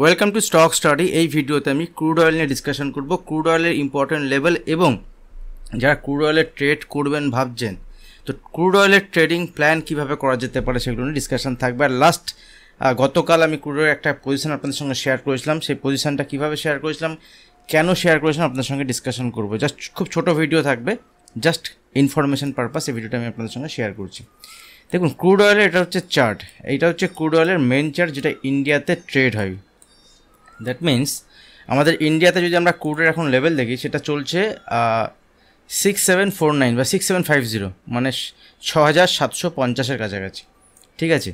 welcome to stock study এই ভিডিওতে আমি ক্রুড অয়েল নিয়ে ডিসকাশন করব ক্রুড অয়েলের ইম্পর্ট্যান্ট লেভেল এবং যারা ক্রুড অয়েলের ট্রেড করবেন ভাবছেন তো ক্রুড অয়েলের ট্রেডিং প্ল্যান কীভাবে করা যেতে পারে সেগুলো নিয়ে ডিসকাশন থাকবে আর লাস্ট গতকাল আমি ক্রুড অয়েলের একটা পজিশন আপনাদের সঙ্গে শেয়ার করেছিলাম সেই পজিশনটা কীভাবে শেয়ার করেছিলাম কেন শেয়ার করেছিলাম আপনাদের সঙ্গে ডিসকাশন করবো জাস্ট খুব ছোটো ভিডিও থাকবে জাস্ট ইনফরমেশন পারপাস এই ভিডিওটা আমি আপনাদের সঙ্গে শেয়ার করছি দেখুন ক্রুড অয়েলের এটা হচ্ছে চার্ট এইটা হচ্ছে ক্রুড অয়েলের মেন চার্ট যেটা ইন্ডিয়াতে ট্রেড হয় দ্যাট মিন্স আমাদের ইন্ডিয়াতে যদি আমরা ক্রুডের এখন লেভেল দেখি সেটা চলছে সিক্স সেভেন ফোর নাইন বা সিক্স সেভেন ফাইভ জিরো মানে ছ হাজার সাতশো পঞ্চাশের কাছাকাছি ঠিক আছে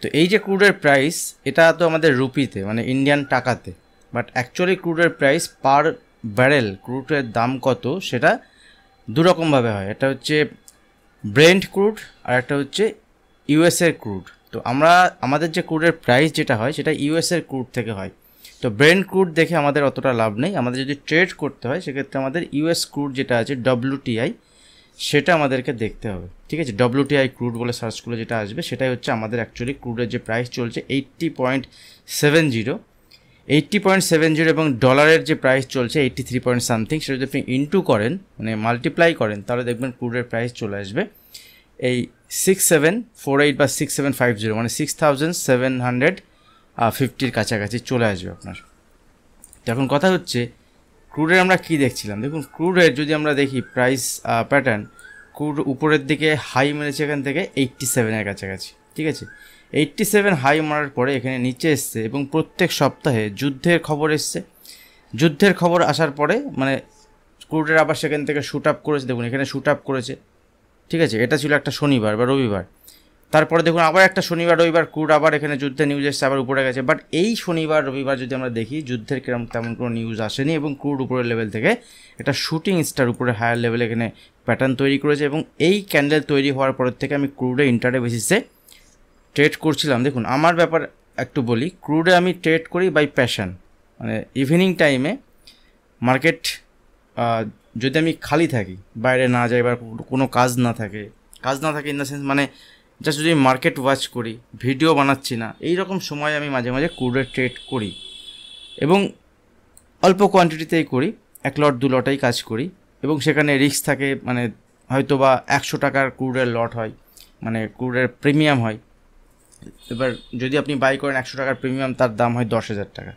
তো এই যে ক্রুডের প্রাইস এটা তো আমাদের রুপিতে মানে ইন্ডিয়ান টাকাতে বাট অ্যাকচুয়ালি ক্রুডের প্রাইস পার ব্যারেল ক্রুডের দাম কত সেটা দুরকমভাবে হয় এটা হচ্ছে ব্রেন্ড ক্রুড আর একটা হচ্ছে ইউএসের ক্রুড তো আমরা আমাদের যে ক্রুডের প্রাইস যেটা হয় সেটা ইউএসের ক্রুড থেকে হয় তো ব্রেন্ড ক্রুড দেখে আমাদের অতটা লাভ নেই আমাদের যদি ট্রেড করতে হয় সেক্ষেত্রে আমাদের ইউএস ক্রুড যেটা আছে ডব্লুটিআই সেটা আমাদেরকে দেখতে হবে ঠিক আছে ডব্লুটিআই ক্রুড বলে সার্চ করলে যেটা আসবে সেটাই হচ্ছে আমাদের অ্যাকচুয়ালি ক্রুডের যে প্রাইস চলছে eighty point seven zero eighty point seven zero এবং ডলারের যে প্রাইস চলছে এইট্টি থ্রি পয়েন্ট সামথিং সেটা যদি আপনি ইন্টু করেন মানে মাল্টিপ্লাই করেন তাহলে দেখবেন ক্রুডের প্রাইস চলে আসবে এই সিক্স সেভেন ফোর এইট বা সিক্স সেভেন ফাইভ জিরো মানে সিক্স থাউজেন্ড সেভেন হান্ড্রেড ফিফটির কাছাকাছি চলে আসবে আপনার এখন কথা হচ্ছে ক্রুডের আমরা কি দেখছিলাম দেখুন ক্রুডের যদি আমরা দেখি প্রাইস প্যাটার্ন ক্রুড উপরের দিকে হাই মেরেছে এখান থেকে এইট্টি সেভেনের কাছাকাছি ঠিক আছে এইট্টি সেভেন হাই মারার পরে এখানে নিচে এসছে এবং প্রত্যেক সপ্তাহে যুদ্ধের খবর এসছে যুদ্ধের খবর আসার পরে মানে ক্রুডের আবার সেখান থেকে শ্যুট আপ করেছে দেখুন এখানে শ্যুট আপ করেছে ঠিক আছে এটা ছিল একটা শনিবার বা রবিবার তারপরে দেখুন আবার একটা শনিবার রবিবার ক্রুড আবার এখানে যুদ্ধের নিউজ এসছে আবার উপরে গেছে বাট এই শনিবার রবিবার যদি আমরা দেখি যুদ্ধের কিরম তেমন কোনো নিউজ আসেনি এবং ক্রুড উপরের লেভেল থেকে একটা শুটিং স্টার উপরে হায়ার লেভেল এখানে প্যাটার্ন তৈরি করেছে এবং এই ক্যান্ডেল তৈরি হওয়ার পর থেকে আমি ক্রুডে ইন্টারে বেসিসে ট্রেড করছিলাম দেখুন আমার ব্যাপার একটু বলি ক্রুডে আমি ট্রেড করি বাই প্যাশন মানে ইভিনিং টাইমে মার্কেট যদি আমি খালি থাকি বাইরে না যাই বা কোনো কাজ না থাকে কাজ না থাকে ইন দ্য সেন্স মানে জাস্ট যদি মার্কেট ওয়াচ করি ভিডিও বানাচ্ছি না এই রকম সময় আমি মাঝে মাঝে ক্রুডে ট্রেড করি এবং অল্প কোয়ান্টিটিতেই করি এক লট দু লটাই কাজ করি এবং সেখানে রিস্ক থাকে মানে হয়তো বা একশো টাকার ক্রুডের লট হয় মানে ক্রুডের প্রিমিয়াম হয় এবার যদি আপনি বাই করেন একশো টাকার প্রিমিয়াম তার দাম হয় দশ হাজার টাকা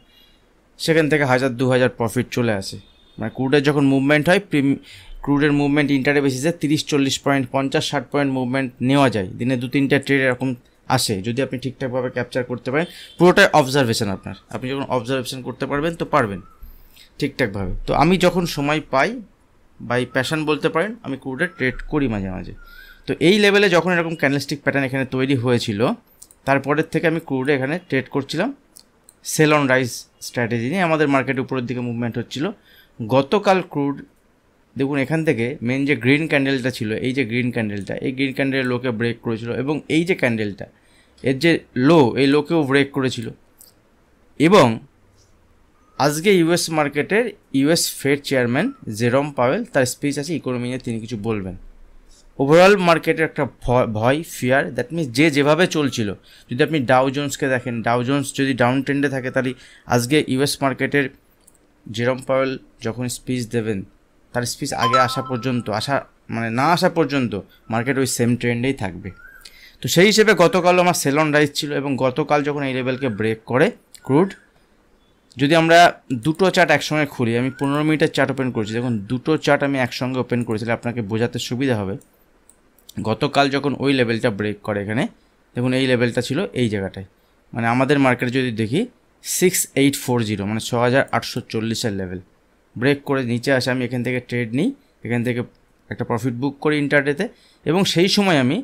সেখান থেকে হাজার দু হাজার প্রফিট চলে আসে মানে ক্রুডের যখন মুভমেন্ট হয় প্রিম ক্রুডের মুভমেন্ট ইন্টারে বেসিসে তিরিশ চল্লিশ পয়েন্ট পঞ্চাশ ষাট পয়েন্ট মুভমেন্ট নেওয়া যায় দিনে দু তিনটা ট্রেড এরকম আসে যদি আপনি ঠিকঠাকভাবে ক্যাপচার করতে পারেন পুরোটাই অবজারভেশন আপনার আপনি যখন অবজারভেশন করতে পারবেন তো পারবেন ঠিকঠাকভাবে তো আমি যখন সময় পাই বাই প্যাশন বলতে পারেন আমি ক্রুডে ট্রেড করি মাঝে মাঝে তো এই লেভেলে যখন এরকম ক্যান্ডেলস্টিক প্যাটার্ন এখানে তৈরি হয়েছিল তারপরের থেকে আমি ক্রুডে এখানে ট্রেড করছিলাম সেল অন রাইস স্ট্র্যাটেজি নিয়ে আমাদের মার্কেট উপরের দিকে মুভমেন্ট হচ্ছিল গতকাল ক্রুড দেখুন এখান থেকে মেন যে গ্রিন ক্যান্ডেলটা ছিল এই যে গ্রিন ক্যান্ডেলটা এই গ্রিন ক্যান্ডেলের লোকে ব্রেক করেছিল এবং এই যে ক্যান্ডেলটা এর যে লো এই লোকেও ব্রেক করেছিল এবং আজকে ইউএস মার্কেটের US Fed chairman Jerome Powell তার স্পিচ আছে ইকোনমি নিয়ে তিনি কিছু বলবেন ওভারঅল মার্কেটের একটা ভয় ফিয়ার দ্যাট মিনস যে যেভাবে চলছিল যদি আপনি ডাউ জোন্সকে দেখেন ডাউ জোন্স যদি ডাউন ট্রেন্ডে থাকে তাহলে আজকে ইউএস মার্কেটের জেরম পাওয়েল যখন স্পিচ দেবেন তার স্পিচ আগে আসা পর্যন্ত আসা মানে না আসা পর্যন্ত মার্কেট ওই সেম ট্রেন্ডেই থাকবে তো সেই হিসেবে গতকালও আমার সেলন রাইজ ছিল এবং গতকাল যখন এই লেভেলকে ব্রেক করে ক্রুড যদি আমরা দুটো চার্ট একসঙ্গে খুলি আমি পনেরো মিনিটের চার্ট ওপেন করেছি দেখুন দুটো চার্ট আমি একসঙ্গে ওপেন করেছি আপনাকে বোঝাতে সুবিধা হবে গতকাল যখন ওই লেভেলটা ব্রেক করে এখানে দেখুন এই লেভেলটা ছিল এই জায়গাটায় মানে আমাদের মার্কেট যদি দেখি সিক্স এইট ফোর জিরো মানে ছ হাজার আটশো চল্লিশের লেভেল ব্রেক করে নিচে আসে আমি এখান থেকে ট্রেড নিই এখান থেকে একটা প্রফিট বুক করি ইন্টারডেতে এবং সেই সময় আমি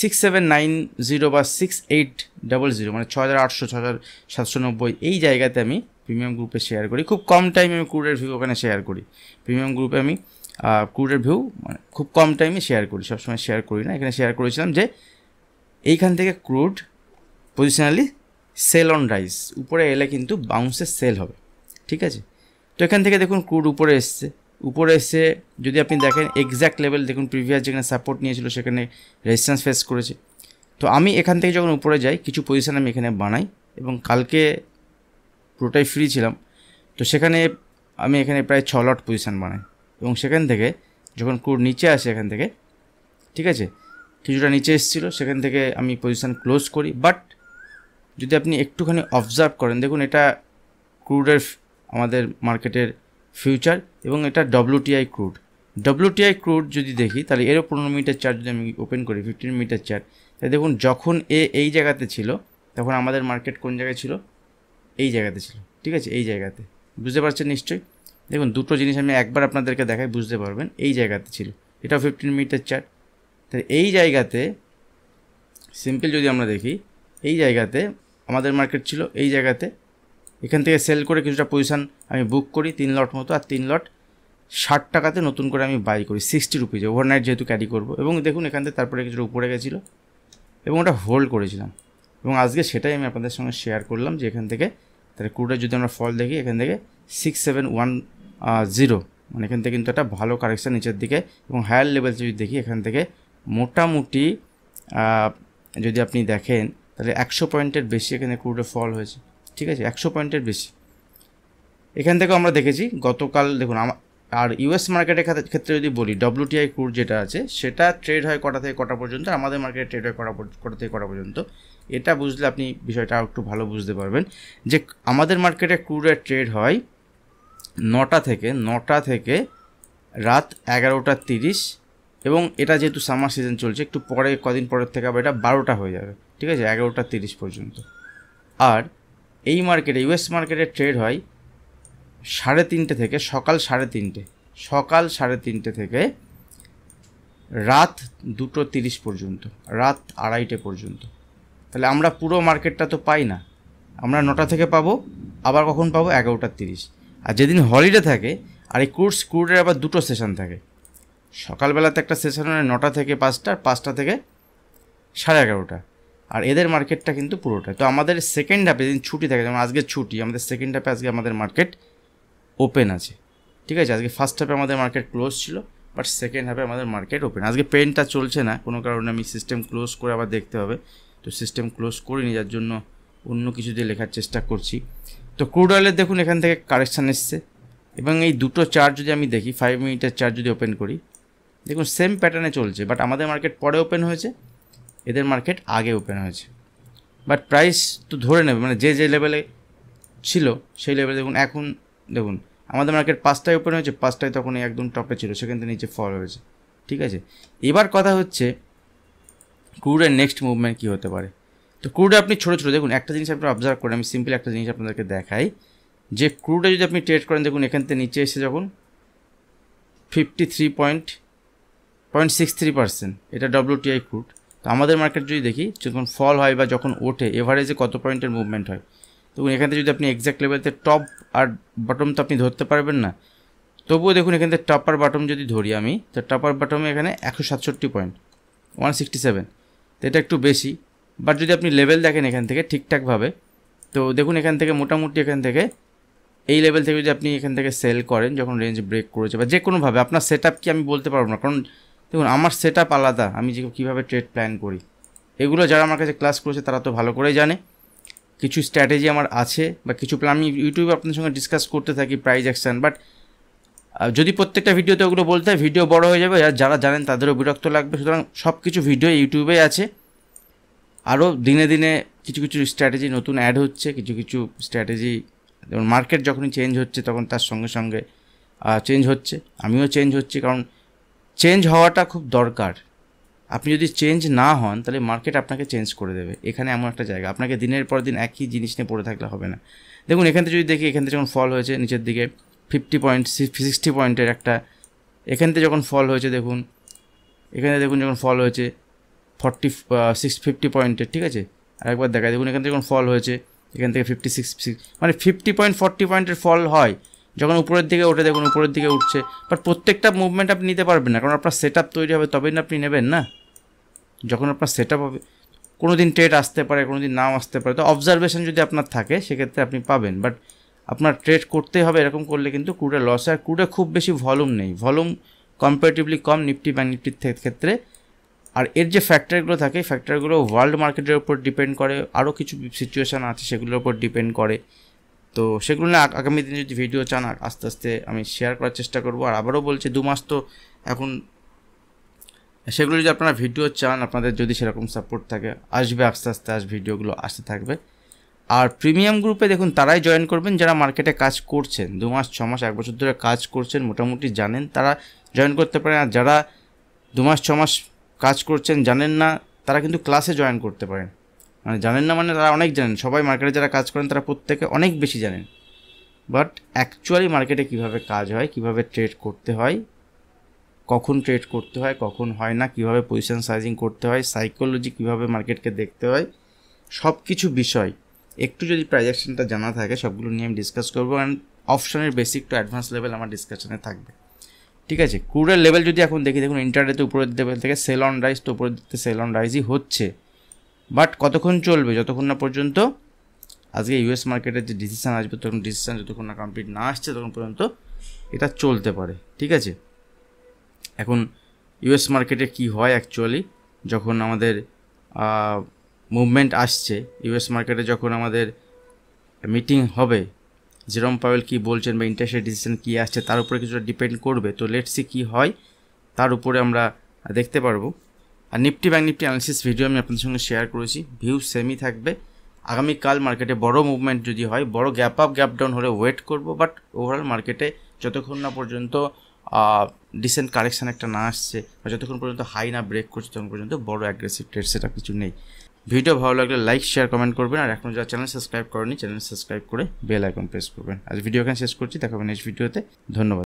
সিক্স সেভেন নাইন জিরো বা সিক্স এইট ডাবল জিরো মানে ছ হাজার আটশো ছ হাজার সাতশো নব্বই এই জায়গাতে আমি প্রিমিয়াম গ্রুপে শেয়ার করি খুব কম টাইমে আমি ক্রুডের ভিউ ওখানে শেয়ার করি প্রিমিয়াম গ্রুপে আমি ক্রুডের ভিউ মানে খুব কম টাইমে শেয়ার করি সবসময় শেয়ার করি না এখানে শেয়ার করেছিলাম যে এইখান থেকে crude positionally sell on rise উপরে এলে কিন্তু বাউন্সে সেল হবে ঠিক আছে তো এখান থেকে দেখুন ক্রুড উপরে এসছে উপরে এসে যদি আপনি দেখেন এক্স্যাক্ট লেভেল দেখুন প্রিভিয়াস যেখানে সাপোর্ট নিয়েছিল সেখানে রেজিস্ট্যান্স ফেস করেছে তো আমি এখান থেকে যখন উপরে যাই কিছু পজিশান আমি এখানে বানাই এবং কালকে পুরোটাই ফ্রি ছিলাম তো সেখানে আমি এখানে প্রায় ছ লট পজিশান বানাই এবং সেখান থেকে যখন ক্রুড নিচে আসে এখান থেকে ঠিক আছে কিছুটা নিচে এসেছিলো সেখান থেকে আমি পজিশান ক্লোজ করি বাট যদি আপনি একটুখানি অবজার্ভ করেন দেখুন এটা ক্রুডের আমাদের মার্কেটের ফিউচার এবং এটা ডব্লিউটিআই ক্রুড ডব্লিউটিআই ক্রুড যদি দেখি তাহলে এরও পনেরো মিনিটের চার্ট যদি আমি ওপেন করি ফিফটিন মিনিটের চার্ট তাই দেখুন যখন এ এই জায়গাতে ছিল তখন আমাদের মার্কেট কোন জায়গায় ছিল এই জায়গাতে ছিল ঠিক আছে এই জায়গাতে বুঝতে পারছেন নিশ্চয়ই দেখুন দুটো জিনিস আমি একবার আপনাদেরকে দেখাই বুঝতে পারবেন এই জায়গাতে ছিল এটাও ফিফটিন মিনিটের চার্ট তাহলে এই জায়গাতে সিম্পল যদি আমরা দেখি এই জায়গাতে আমাদের মার্কেট ছিল এই জায়গাতে এখান থেকে সেল করে কিছুটা পজিশান আমি বুক করি তিন লট মতো আর তিন লট ষাট টাকাতে নতুন করে আমি বাই করি সিক্সটি রুপিজে ওভারনাইট যেহেতু ক্যারি করব এবং দেখুন এখান থেকে তারপরে কিছুটা উপরে গেছিলো এবং ওটা হোল্ড করেছিলাম এবং আজকে সেটাই আমি আপনাদের সঙ্গে শেয়ার করলাম যে এখান থেকে তাহলে ক্রুডের যদি আমরা ফল দেখি এখান থেকে সিক্স সেভেন ওয়ান জিরো মানে এখান থেকে কিন্তু একটা ভালো কারেকশান নিচের দিকে এবং হায়ার লেভেল যদি দেখি এখান থেকে মোটামুটি যদি আপনি দেখেন তাহলে একশো পয়েন্টের বেশি এখানে ক্রুডে ফল হয়েছে ঠিক আছে একশো পয়েন্টের বেশি এখান থেকেও আমরা দেখেছি গতকাল দেখুন আর ইউএস মার্কেটের ক্ষেত্রে যদি বলি ডব্লিউটিআই ক্রুর যেটা আছে সেটা ট্রেড হয় কটা থেকে কটা পর্যন্ত আমাদের মার্কেটে ট্রেড হয় কটা কটা থেকে কটা পর্যন্ত এটা বুঝলে আপনি বিষয়টা একটু ভালো বুঝতে পারবেন যে আমাদের মার্কেটে ক্রুডের ট্রেড হয় নটা থেকে নটা থেকে রাত এগারোটা তিরিশ এবং এটা যেহেতু সামার সিজন চলছে একটু পরে কদিন পরের থেকে আবার এটা বারোটা হয়ে যাবে ঠিক আছে এগারোটা তিরিশ পর্যন্ত আর এই মার্কেটে ইউএস মার্কেটে ট্রেড হয় সাড়ে তিনটে থেকে সকাল সাড়ে তিনটে সকাল সাড়ে তিনটে থেকে রাত দুটো তিরিশ পর্যন্ত রাত আড়াইটে পর্যন্ত তাহলে আমরা পুরো মার্কেটটা তো পাই না আমরা নটা থেকে পাবো আবার কখন পাবো এগারোটা তিরিশ আর যেদিন হলিডে থাকে আর এই ক্রুডস ক্রুডের আবার দুটো সেশন থাকে সকালবেলাতে একটা সেশন হয় নটা থেকে পাঁচটা আর পাঁচটা থেকে সাড়ে এগারোটা আর এদের মার্কেটটা কিন্তু পুরোটাই তো আমাদের সেকেন্ড হাফে যদি ছুটি থাকে যেমন আজকে ছুটি আমাদের সেকেন্ড হাফে আজকে আমাদের মার্কেট ওপেন আছে ঠিক আছে আজকে ফার্স্ট হাফে আমাদের মার্কেট ক্লোজ ছিল বাট সেকেন্ড হাফে আমাদের মার্কেট ওপেন আজকে পেনটা চলছে না কোনো কারণে আমি সিস্টেম ক্লোজ করে আবার দেখতে হবে তো সিস্টেম ক্লোজ করিনি যার জন্য অন্য কিছু দিয়ে লেখার চেষ্টা করছি তো ক্রুড অয়েলের দেখুন এখান থেকে কারেকশান এসছে এবং এই দুটো চার্জ যদি আমি দেখি ফাইভ মিনিটের চার্জ যদি ওপেন করি দেখুন সেম প্যাটার্নে চলছে বাট আমাদের মার্কেট পরে ওপেন হয়েছে এদের মার্কেট আগে ওপেন হয়েছে বাট প্রাইস তো ধরে নেবে মানে যে যে লেভেলে ছিল সেই লেভেলে দেখুন এখন দেখুন আমাদের মার্কেট পাঁচটায় ওপেন হয়েছে পাঁচটায় তখন একদম টপে ছিল সেখান থেকে নিচে ফল হয়েছে ঠিক আছে এবার কথা হচ্ছে ক্রুডের নেক্সট মুভমেন্ট কী হতে পারে তো ক্রুডে আপনি ছোটো ছোটো দেখুন একটা জিনিস আপনি অবজার্ভ করেন আমি সিম্পল একটা জিনিস আপনাদেরকে দেখাই যে ক্রুডে যদি আপনি ট্রেড করেন দেখুন এখান থেকে নিচে এসে যখন fifty three point point six three percent এটা ডব্লিউটিআই ক্রুড তো আমাদের মার্কেট যদি দেখি যখন ফল হয় বা যখন ওঠে এভারেজে কত পয়েন্টের মুভমেন্ট হয় তো এখান থেকে যদি আপনি এক্স্যাক্ট লেভেলতে টপ আর বটম তো আপনি ধরতে পারবেন না তবুও দেখুন এখান থেকে টপার বটম যদি ধরি আমি তো টপার বটমে এখানে একশো সাতষট্টি পয়েন্ট ওয়ান সিক্সটি সেভেন তো এটা একটু বেশি বাট যদি আপনি লেভেল দেখেন এখান থেকে ঠিকঠাকভাবে তো দেখুন এখান থেকে মোটামুটি এখান থেকে এই লেভেল থেকে যদি আপনি এখান থেকে সেল করেন যখন রেঞ্জ ব্রেক করেছে বা যে কোনোভাবে আপনার সেট কি আমি বলতে পারবো না কারণ দেখুন আমার সেট আলাদা আমি যে কীভাবে ট্রেড প্ল্যান করি এগুলো যারা আমার কাছে ক্লাস করেছে তারা তো ভালো করে জানে কিছু স্ট্র্যাটেজি আমার আছে বা কিছু প্ল্যান আমি ইউটিউবে আপনাদের সঙ্গে ডিসকাস করতে থাকি প্রাইজ অ্যাকশান বাট যদি প্রত্যেকটা ভিডিওতে ওগুলো বলতে হয় ভিডিও বড় হয়ে যাবে আর যারা জানেন তাদেরও বিরক্ত লাগবে সুতরাং সব কিছু ভিডিও ইউটিউবে আছে আরও দিনে দিনে কিছু কিছু স্ট্র্যাটেজি নতুন অ্যাড হচ্ছে কিছু কিছু স্ট্র্যাটেজি যেমন মার্কেট যখনই চেঞ্জ হচ্ছে তখন তার সঙ্গে সঙ্গে চেঞ্জ হচ্ছে আমিও চেঞ্জ হচ্ছি কারণ চেঞ্জ হওয়াটা খুব দরকার আপনি যদি চেঞ্জ না হন তাহলে মার্কেট আপনাকে চেঞ্জ করে দেবে এখানে এমন একটা জায়গা আপনাকে দিনের পর দিন একই জিনিস নিয়ে পড়ে থাকলে হবে না দেখুন এখান থেকে যদি দেখি এখান থেকে যখন ফল হয়েছে নিচের দিকে ফিফটি পয়েন্ট সিক্সটি পয়েন্টের একটা এখান থেকে যখন ফল হয়েছে দেখুন এখানে দেখুন যখন ফল হয়েছে ফর্টি সিক্স ফিফটি পয়েন্টের ঠিক আছে আরেকবার দেখা দেখুন এখান থেকে যখন ফল হয়েছে এখান থেকে ফিফটি সিক্স মানে ফিফটি পয়েন্ট ফর্টি পয়েন্টের ফল হয় যখন উপরের দিকে ওঠে দেখুন উপরের দিকে উঠছে বাট প্রত্যেকটা মুভমেন্ট আপনি নিতে পারবেন না কারণ আপনার সেট তৈরি হবে তবেই না আপনি নেবেন না যখন আপনার সেট হবে কোনো দিন ট্রেড আসতে পারে কোনো দিন নাও আসতে পারে তো অবজারভেশন যদি আপনার থাকে সেক্ষেত্রে আপনি পাবেন বাট আপনার ট্রেড করতে হবে এরকম করলে কিন্তু ক্রুডে লস আর ক্রুডে খুব বেশি ভলিউম নেই ভলিউম কম্পারেটিভলি কম নিফটি ব্যাঙ্ক নিফটির ক্ষেত্রে আর এর যে ফ্যাক্টরগুলো থাকে ফ্যাক্টরগুলো ওয়ার্ল্ড মার্কেটের উপর ডিপেন্ড করে আরও কিছু সিচুয়েশান আছে সেগুলোর উপর ডিপেন্ড করে তো সেগুলো নিয়ে আগামী দিনে যদি ভিডিও চান আস্তে আস্তে আমি শেয়ার করার চেষ্টা করব আর আবারও বলছি দু মাস তো এখন সেগুলো যদি আপনারা ভিডিও চান আপনাদের যদি সেরকম সাপোর্ট থাকে আসবে আস্তে আস্তে আস ভিডিওগুলো আসতে থাকবে আর প্রিমিয়াম গ্রুপে দেখুন তারাই জয়েন করবেন যারা মার্কেটে কাজ করছেন দু মাস ছ মাস এক বছর ধরে কাজ করছেন মোটামুটি জানেন তারা জয়েন করতে পারেন আর যারা দু মাস ছ মাস কাজ করছেন জানেন না তারা কিন্তু ক্লাসে জয়েন করতে পারেন মানে জানেন না মানে তারা অনেক জানেন সবাই মার্কেটে যারা কাজ করেন তারা প্রত্যেকে অনেক বেশি জানেন বাট অ্যাকচুয়ালি মার্কেটে কিভাবে কাজ হয় কিভাবে ট্রেড করতে হয় কখন ট্রেড করতে হয় কখন হয় না কিভাবে পজিশন সাইজিং করতে হয় সাইকোলজি কিভাবে মার্কেটকে দেখতে হয় সব কিছু বিষয় একটু যদি প্রাইজেকশানটা জানা থাকে সবগুলো নিয়ে আমি ডিসকাস করবো অ্যান্ড অপশনের বেসিক টু অ্যাডভান্স লেভেল আমার ডিসকাশনে থাকবে ঠিক আছে ক্রুডের লেভেল যদি এখন দেখি দেখুন ইন্টারনেটে উপরের লেভেল থেকে সেল অন রাইস তো উপরের দিক থেকে সেল অন রাইসই হচ্ছে বাট কতক্ষণ চলবে যতক্ষণ না পর্যন্ত আজকে ইউএস মার্কেটের যে ডিসিশান আসবে তখন ডিসিশান যতক্ষণ না কমপ্লিট না আসছে তখন পর্যন্ত এটা চলতে পারে ঠিক আছে এখন ইউএস মার্কেটে কি হয় অ্যাকচুয়ালি যখন আমাদের মুভমেন্ট আসছে ইউএস মার্কেটে যখন আমাদের মিটিং হবে জেরম পাওয়েল কী বলছেন বা ইন্টারেস্টের ডিসিশন কী আসছে তার উপরে কিছুটা ডিপেন্ড করবে তো লেটসি কী হয় তার উপরে আমরা দেখতে পারবো আর Nifty bank Nifty analysis video আমি আপনাদের সঙ্গে শেয়ার করেছি ভিউ সেমই থাকবে আগামীকাল মার্কেটে বড় মুভমেন্ট যদি হয় বড় গ্যাপ আপ গ্যাপ ডাউন হলে ওয়েট করব বাট ওভারঅল মার্কেটে যতক্ষণ না পর্যন্ত ডিসেন্ট কারেকশান একটা না আসছে বা যতক্ষণ পর্যন্ত হাই না ব্রেক করছে তখন পর্যন্ত বড় অ্যাগ্রেসিভ ট্রেড সেটা কিছু নেই ভিডিও ভালো লাগলে লাইক শেয়ার কমেন্ট করবেন আর এখন যারা চ্যানেল সাবস্ক্রাইব করেনি চ্যানেল সাবস্ক্রাইব করে বেল আইকন প্রেস করবেন আজ ভিডিও এখানে শেষ করছি দেখাবেন নেক্সট ভিডিওতে ধন্যবাদ